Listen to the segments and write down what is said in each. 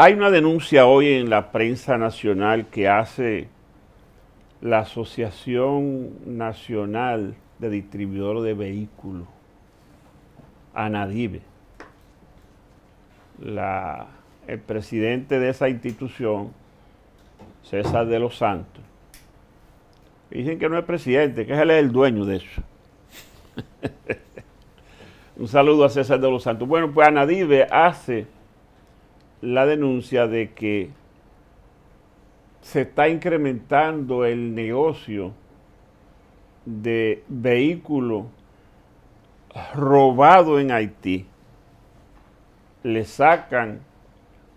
Hay una denuncia hoy en la prensa nacional que hace la Asociación Nacional de Distribuidores de Vehículos, ANADIVE. el presidente de esa institución, César de los Santos, dicen que no es presidente, que él es el dueño de eso. Un saludo a César de los Santos. Bueno, pues ANADIVE hace la denuncia de que se está incrementando el negocio de vehículos robados en Haití. Le sacan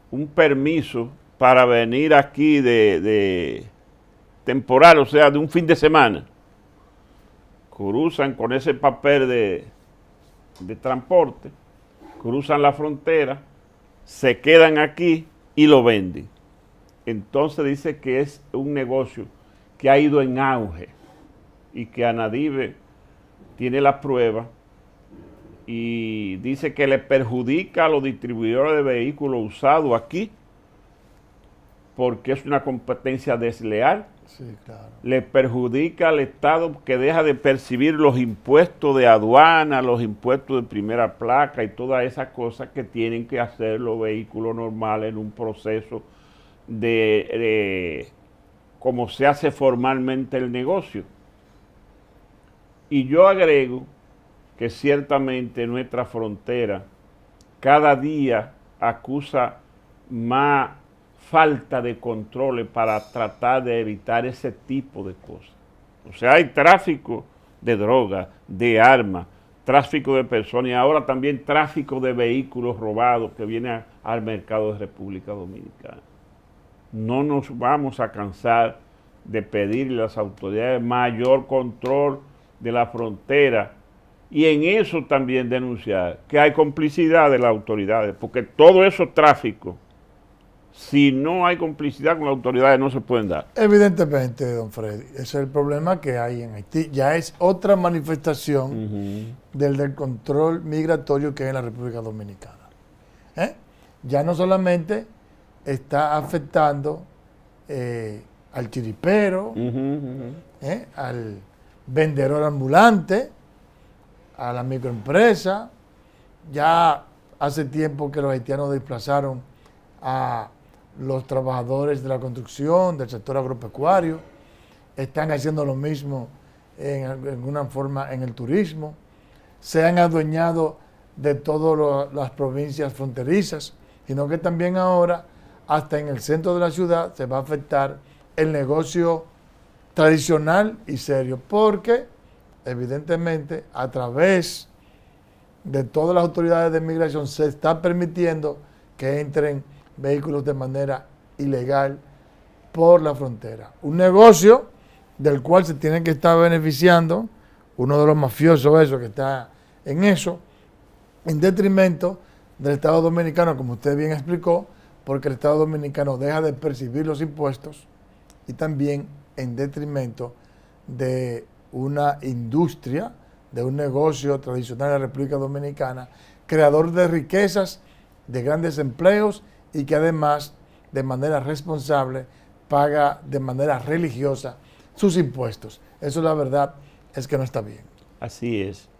un permiso para venir aquí de, temporal, o sea, de un fin de semana. Cruzan con ese papel de transporte, cruzan la frontera se quedan aquí y lo venden. Entonces dice que es un negocio que ha ido en auge y que Anadive tiene la prueba y dice que le perjudica a los distribuidores de vehículos usados aquí porque es una competencia desleal. Le perjudica al Estado que deja de percibir los impuestos de aduana, los impuestos de primera placa y todas esas cosas que tienen que hacer los vehículos normales en un proceso de, cómo como se hace formalmente el negocio. Y yo agrego que ciertamente nuestra frontera cada día acusa más falta de controles para tratar de evitar ese tipo de cosas. O sea, hay tráfico de drogas, de armas, tráfico de personas y ahora también tráfico de vehículos robados que vienen al mercado de República Dominicana. No nos vamos a cansar de pedirle a las autoridades mayor control de la frontera y en eso también denunciar que hay complicidad de las autoridades, porque todo eso tráfico si no hay complicidad con las autoridades, no se pueden dar. Evidentemente, don Freddy, ese es el problema que hay en Haití. Ya es otra manifestación del, del control migratorio que hay en la República Dominicana. ¿Eh? Ya no solamente está afectando eh, al chiripero, ¿eh? al vendedor ambulante, a la microempresa. Ya hace tiempo que los haitianos desplazaron a los trabajadores de la construcción, del sector agropecuario, están haciendo lo mismo en alguna forma en el turismo, se han adueñado de todas las provincias fronterizas, sino que también ahora hasta en el centro de la ciudad se va a afectar el negocio tradicional y serio, porque evidentemente a través de todas las autoridades de migración se está permitiendo que entren vehículos de manera ilegal por la frontera. Un negocio del cual se tiene que estar beneficiando uno de los mafiosos eso que está en eso, en detrimento del Estado Dominicano, como usted bien explicó, porque el Estado Dominicano deja de percibir los impuestos y también en detrimento de una industria, de un negocio tradicional de la República Dominicana, creador de riquezas, de grandes empleos y que además de manera responsable paga de manera religiosa sus impuestos. Eso la verdad es que no está bien. Así es.